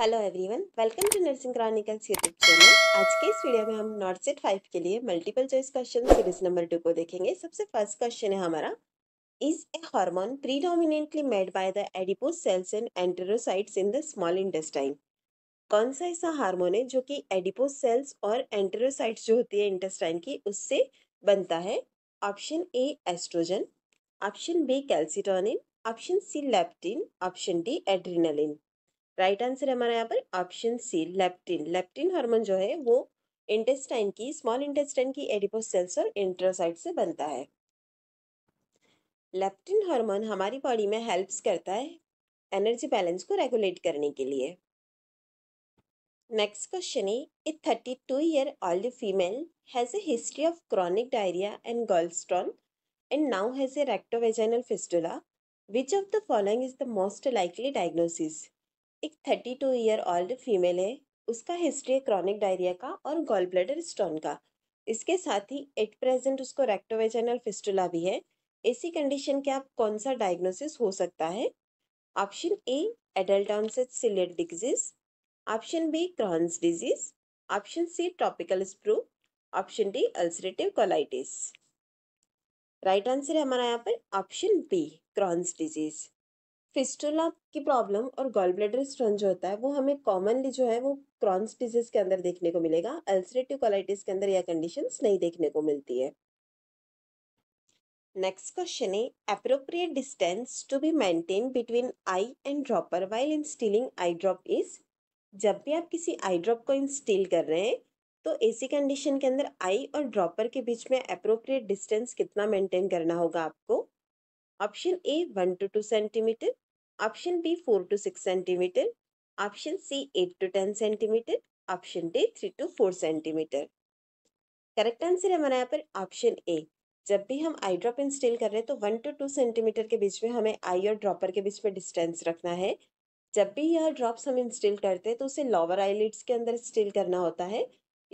Hello everyone welcome to nursing chronicles YouTube channel आज के इस वीडियो में हम नॉर्थ सेट फाइव के लिए multiple choice question series number two को देखेंगे सबसे फर्स्ट क्वेश्चन है हमारा is a hormone predominantly made by the adipose cells and enterocytes in the small intestine कौन सा ऐसा हारमोन है जो कि एडिपोस सेल्स और एंटेरोसाइट्स जो होती है इंटेस्टाइन की उससे बनता है option A oestrogen option B calcitonin option C leptin option D adrenaline right right answer हमारा यहाँ पर option C leptin leptin hormone जो है वो इंटेस्टाइन की स्मॉल इंटेस्टाइन की एडिपोस सेल्स और इंट्रोसाइट से बनता है लेप्टिन हार्मोन हमारी बॉडी में हेल्प्स करता है एनर्जी बैलेंस को रेगुलेट करने के लिए नेक्स्ट क्वेश्चन है a thirty two year old female has a history of chronic diarrhoea and gallstone and now has a rectovaginal fistula which of the following is the most likely diagnosis एक thirty two year old female है उसका history है chronic diarrhoea का और gall bladder stone का इसके साथ ही at present उसको रेक्टोवेजनल फिस्टुला भी है ऐसी कंडीशन के आप कौन सा डायग्नोसिस हो सकता है ऑप्शन ए एडल्ट ऑनसेट सिलेट disease option B Crohn's disease option C tropical sprue option D ulcerative colitis right answer है हमारा यहाँ पर option B Crohn's disease fistula की प्रॉब्लम और गॉल ब्लेडर स्टोन जो होता है वो हमें कॉमनली जो है वो क्रॉन्स डिजीज के अंदर देखने को मिलेगा अल्सरेटिव कोलाइटिस के अंदर यह कंडीशन नहीं देखने को मिलती है नेक्स्ट क्वेश्चन है appropriate distance to be maintain between eye and dropper while instilling eye drop is जब भी आप किसी आई ड्रॉप को इंस्टील कर रहे हैं तो ऐसी कंडीशन के अंदर आई और ड्रॉपर के बीच में अप्रोप्रिएट डिस्टेंस कितना मेंटेन करना होगा आपको option A one to two centimetre option B four to six centimetre option C eight to ten centimetre option D three to four centimetre correct answer है हमारा यहाँ पर ऑप्शन ए जब भी हम आई ड्रॉप इंस्टॉल कर रहे हैं तो वन टू टू सेंटीमीटर के बीच में हमें आई और ड्रॉपर के बीच में डिस्टेंस रखना है जब भी यह ड्रॉप्स हम इंस्टॉल करते हैं तो उसे लोअर आईलिड्स के अंदर इंस्टॉल करना होता है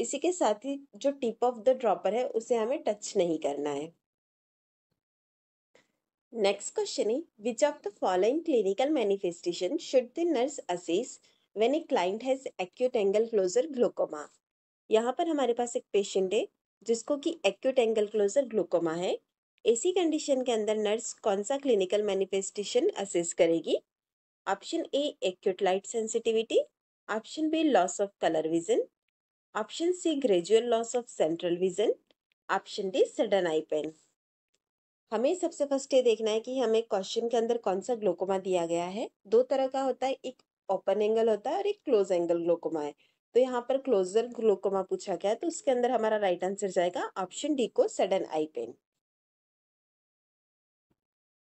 इसी के साथ ही जो टिप ऑफ द ड्रॉपर है उसे हमें टच नहीं करना है Next question is Which of the following clinical manifestation should the nurse assess when a client has acute angle closure glaucoma? यहाँ पर हमारे पास एक पेशेंट है जिसको कि एक्यूट एंगल क्लोजर ग्लूकोमा है ऐसी कंडीशन के अंदर नर्स कौन सा क्लिनिकल मैनिफेस्टेशन असेस करेगी option A acute light sensitivity option B loss of colour vision option C gradual loss of central vision option D sudden eye pain हमें सबसे first ये देखना है कि हमें क्वेश्चन के अंदर कौन सा ग्लोकोमा दिया गया है दो तरह का होता है एक ओपन एंगल होता है और एक क्लोज एंगल ग्लोकोमा है तो यहाँ पर क्लोजर ग्लोकोमा पूछा गया है तो उसके अंदर हमारा राइट आंसर जाएगा ऑप्शन डी को sudden eye pain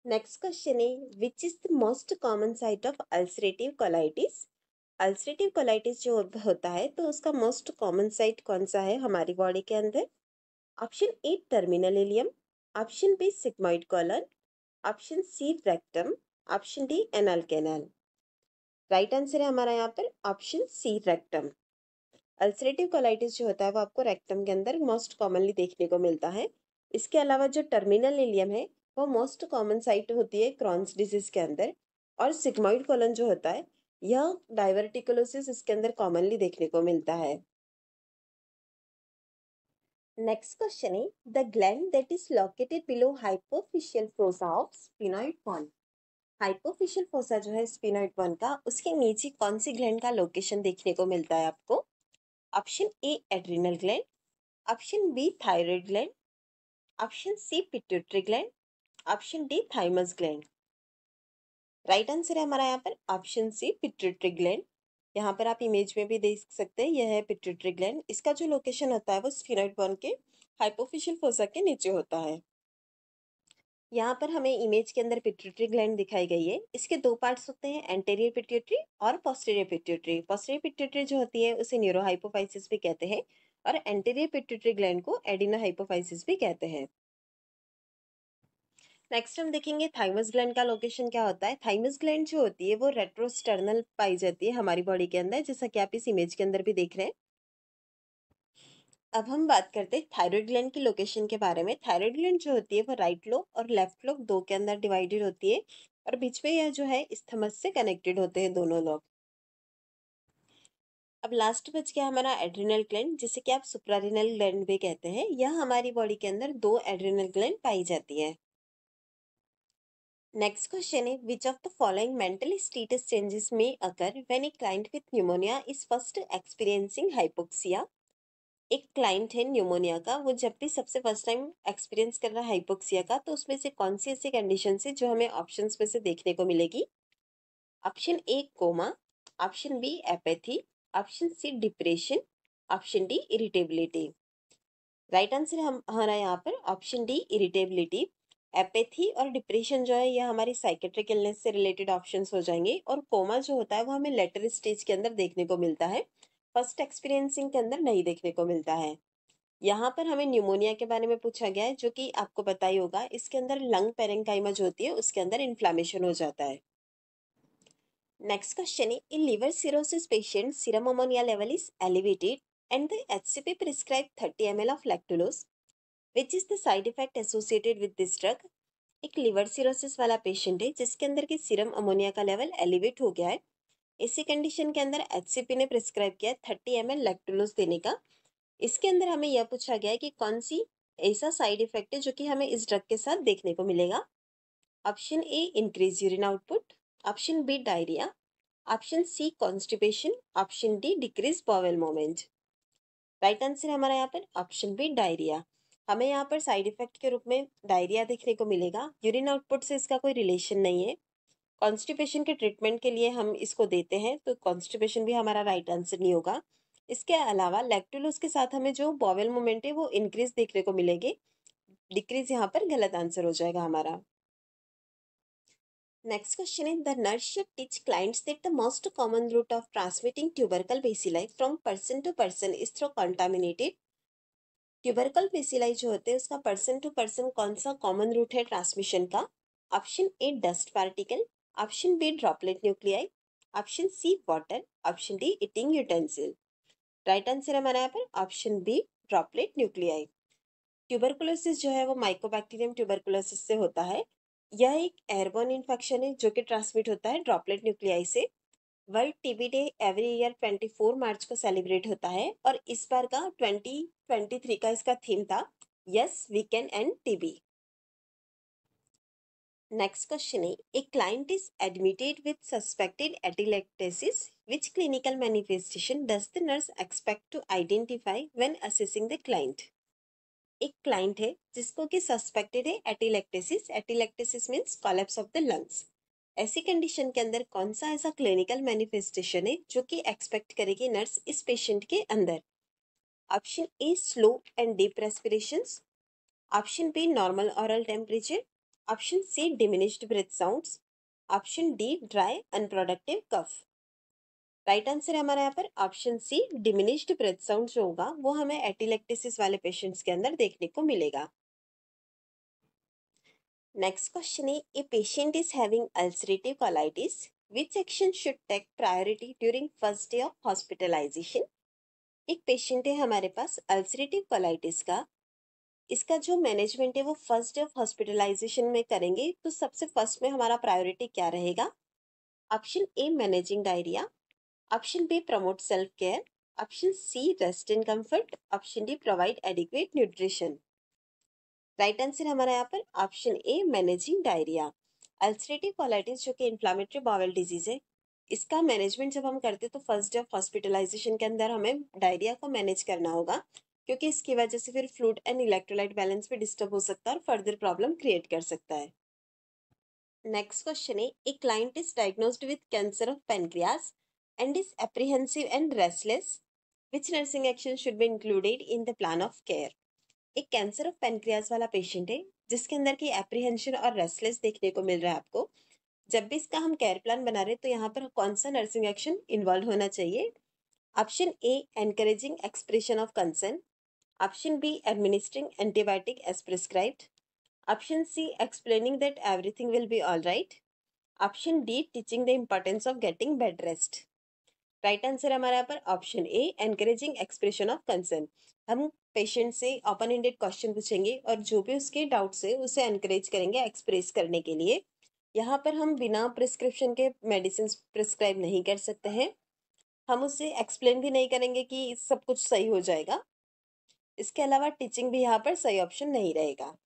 next question है which is the most common site of ulcerative colitis ulcerative colitis जो होता है तो उसका मोस्ट कॉमन साइट कौन सा है हमारी बॉडी के अंदर option A terminal ileum option B sigmoid colon option C rectum option D anal canal right answer है हमारा यहाँ पर option C rectum ulcerative colitis जो होता है वो आपको रेक्टम के अंदर मोस्ट कॉमनली देखने को मिलता है इसके अलावा जो टर्मिनल एलियम है वो मोस्ट कॉमन साइट होती है क्रॉन्स डिजीज के अंदर और सिग्मोइड कॉलन जो होता है यह डाइवर्टिकुलोसिस इसके अंदर कॉमनली देखने को मिलता है नेक्स्ट क्वेश्चन है the gland that is located below hypophysial fossa of sphenoid bone. Hypophysial fossa जो है स्पिनोइड वन का उसके नीचे कौन सी ग्लैंड का लोकेशन देखने को मिलता है आपको option A adrenal gland option B thyroid gland option C pituitary gland option D thymus gland right answer है हमारा यहाँ पर ऑप्शन सी पिट्यूटरी ग्लैंड यहाँ पर आप इमेज में भी देख सकते हैं यह है पिट्यूटरी ग्लैंड इसका जो लोकेशन होता है वो स्फीनोइड बोन के हाइपोफिशियल फोसा के नीचे होता है यहाँ पर हमें इमेज के अंदर पिट्यूटरी ग्लैंड दिखाई गई है इसके दो पार्ट्स होते हैं एंटेरियर पिट्यूटरी और पोस्टेरियर पिट्यूटरी पोस्टेरियर पिट्यूटरी जो होती है उसे न्यूरोहाइपोफाइसिस भी कहते हैं और एंटेरियर पिट्यूटरी ग्लैंड को एडिनोहाइपोफाइसिस भी कहते हैं नेक्स्ट हम देखेंगे थाइमस ग्लैंड का लोकेशन क्या होता है थाइमस ग्लैंड जो होती है वो रेट्रोस्टर्नल पाई जाती है हमारी बॉडी के अंदर जैसा कि आप इस इमेज के अंदर भी देख रहे हैं अब हम बात करते हैं थायराइड ग्लैंड की लोकेशन के बारे में थायराइड ग्लैंड जो होती है वो राइट लोब और लेफ्ट लोक दो के अंदर डिवाइडेड होती है और बीच में यह जो है स्थमस से कनेक्टेड होते हैं दोनों लोग अब लास्ट बच गया हमारा एड्रिनल ग्लैंड जिसे कि आप सुप्रारिनल ग्लैंड भी कहते हैं यह हमारी बॉडी के अंदर दो एड्रिनल ग्लैंड पाई जाती है Next question is which of the following mental status changes may occur when a client with pneumonia is first experiencing hypoxia? एक क्लाइंट है न्यूमोनिया का वो जब भी सबसे फर्स्ट टाइम एक्सपीरियंस कर रहा है हाइपोक्सिया का तो उसमें से कौन सी ऐसी कंडीशन है जो हमें ऑप्शन में से देखने को मिलेगी option A coma option B apathy option C depression option D irritability right answer हम हमारा यहाँ पर ऑप्शन डी इरिटेबिलिटी एपेथी और डिप्रेशन जो है यह हमारी साइकेट्रिक इलनेस से रिलेटेड ऑप्शन हो जाएंगे और कोमा जो होता है वो हमें लेटर स्टेज के अंदर देखने को मिलता है फर्स्ट एक्सपीरियंसिंग के अंदर नहीं देखने को मिलता है यहाँ पर हमें न्यूमोनिया के बारे में पूछा गया है जो कि आपको पता ही होगा इसके अंदर लंग पेरेंकाइमा जो होती है उसके अंदर इन्फ्लामेशन हो जाता है नेक्स्ट क्वेश्चन है in liver cirrhosis patient serum ammonia level is elevated and the H C P prescribe thirty M L of lactulose which is the side effect associated with this drug एक liver cirrhosis वाला patient है जिसके अंदर के serum ammonia का level elevate हो गया है इसी कंडीशन के अंदर एच ने प्रिस्क्राइब किया है थर्टी एम लैक्टुलोस देने का इसके अंदर हमें यह पूछा गया है कि कौन सी ऐसा साइड इफेक्ट है जो कि हमें इस ड्रग के साथ देखने को मिलेगा option A increase urine output option B diarrhoea option C constipation option D decrease bowel movement right answer हमारा यहाँ पर ऑप्शन बी डायरिया हमें यहाँ पर साइड इफेक्ट के रूप में डायरिया देखने को मिलेगा यूरिन आउटपुट से इसका कोई रिलेशन नहीं है कॉन्स्टिपेशन के ट्रीटमेंट के लिए हम इसको देते हैं तो कॉन्स्टिपेशन भी हमारा राइट आंसर नहीं होगा इसके अलावा लैक्टोलोज के साथ हमें जो बॉवेल मोमेंट है वो इंक्रीज देखने को मिलेगी डिक्रीज यहाँ पर गलत आंसर हो जाएगा हमारा नेक्स्ट क्वेश्चन है the nurse should clients clients the most common route of transmitting tubercle tubercle from person to person person through contaminated tubercle bacilli जो होते हैं उसका पर्सन टू पर्सन कौन सा कॉमन रूट है ट्रांसमिशन का option A dust particle option B droplet nuclei option C water option D eating utensil right answer हमारा यहाँ पर option B droplet nuclei tuberculosis जो है वो माइकोबैक्टीरियम ट्यूबरकुलोसिस से होता है यह एक एयरबोन इन्फेक्शन है जो कि ट्रांसमिट होता है ड्रॉपलेट न्यूक्लियाई से world TB day every year 24 March को सेलिब्रेट होता है और इस बार का 2023 का इसका थीम था yes we can and TB next question है a client is admitted with suspected atelectasis which clinical manifestation does the nurse expect to identify when assessing the client एक क्लाइंट है जिसको कि सस्पेक्टेड है atelectasis atelectasis means collapse of the lungs ऐसी condition के अंदर कौन सा ऐसा क्लिनिकल मैनिफेस्टेशन है जो कि एक्सपेक्ट करेगी नर्स इस पेशेंट के अंदर option A slow and deep respiration option B normal oral temperature option C diminished breath sounds option D dry unproductive cough right answer है हमारा यहाँ पर option C diminished breath sound जो होगा वो हमें एटीलेक्टिस वाले पेशेंट्स के अंदर देखने को मिलेगा Next question is, a patient is having ulcerative colitis, which section should take priority during first day of hospitalization? एक पेशेंट है हमारे पास अल्सरेटिव कोलाइटिस का इसका जो मैनेजमेंट है वो फर्स्ट डे ऑफ हॉस्पिटलाइजेशन में करेंगे तो सबसे फर्स्ट में हमारा प्रायोरिटी क्या रहेगा option A managing diarrhoea option B promote self care option C rest and comfort option D provide adequate nutrition right answer हमारा यहाँ पर option A managing diarrhoea ulcerative colitis जो कि इन्फ्लामेटरी बावल डिजीज है इसका मैनेजमेंट जब हम करते तो फर्स्ट डे ऑफ हॉस्पिटलाइजेशन के अंदर हमें डायरिया को मैनेज करना होगा क्योंकि इसकी वजह से फिर फ्लूड एंड इलेक्ट्रोलाइट बैलेंस भी डिस्टर्ब हो सकता है और फर्दर प्रॉब्लम क्रिएट कर सकता है नेक्स्ट क्वेश्चन है a client is diagnosed with cancer of pancreas and is apprehensive and restless which nursing action should be included in the plan of care एक कैंसर ऑफ पेनक्रियाज वाला patient है जिसके अंदर की एप्रीहेंशन और restless देखने को मिल रहा है आपको जब भी इसका हम केयर प्लान बना रहे तो यहाँ पर कौन सा नर्सिंग एक्शन इन्वॉल्व होना चाहिए option A encouraging expression of concern option B administering antibiotic as prescribed option C explaining that everything will be all right option D teaching the importance of getting bed rest right answer हमारा यहाँ पर option A encouraging expression of concern हम patient से open ended question पूछेंगे और जो भी उसके डाउट्स है उसे एनकरेज करेंगे एक्सप्रेस करने के लिए यहाँ पर हम बिना प्रिस्क्रिप्शन के मेडिसिन प्रिस्क्राइब नहीं कर सकते हैं हम उससे एक्सप्लेन भी नहीं करेंगे कि सब कुछ सही हो जाएगा इसके अलावा टीचिंग भी यहाँ पर सही ऑप्शन नहीं रहेगा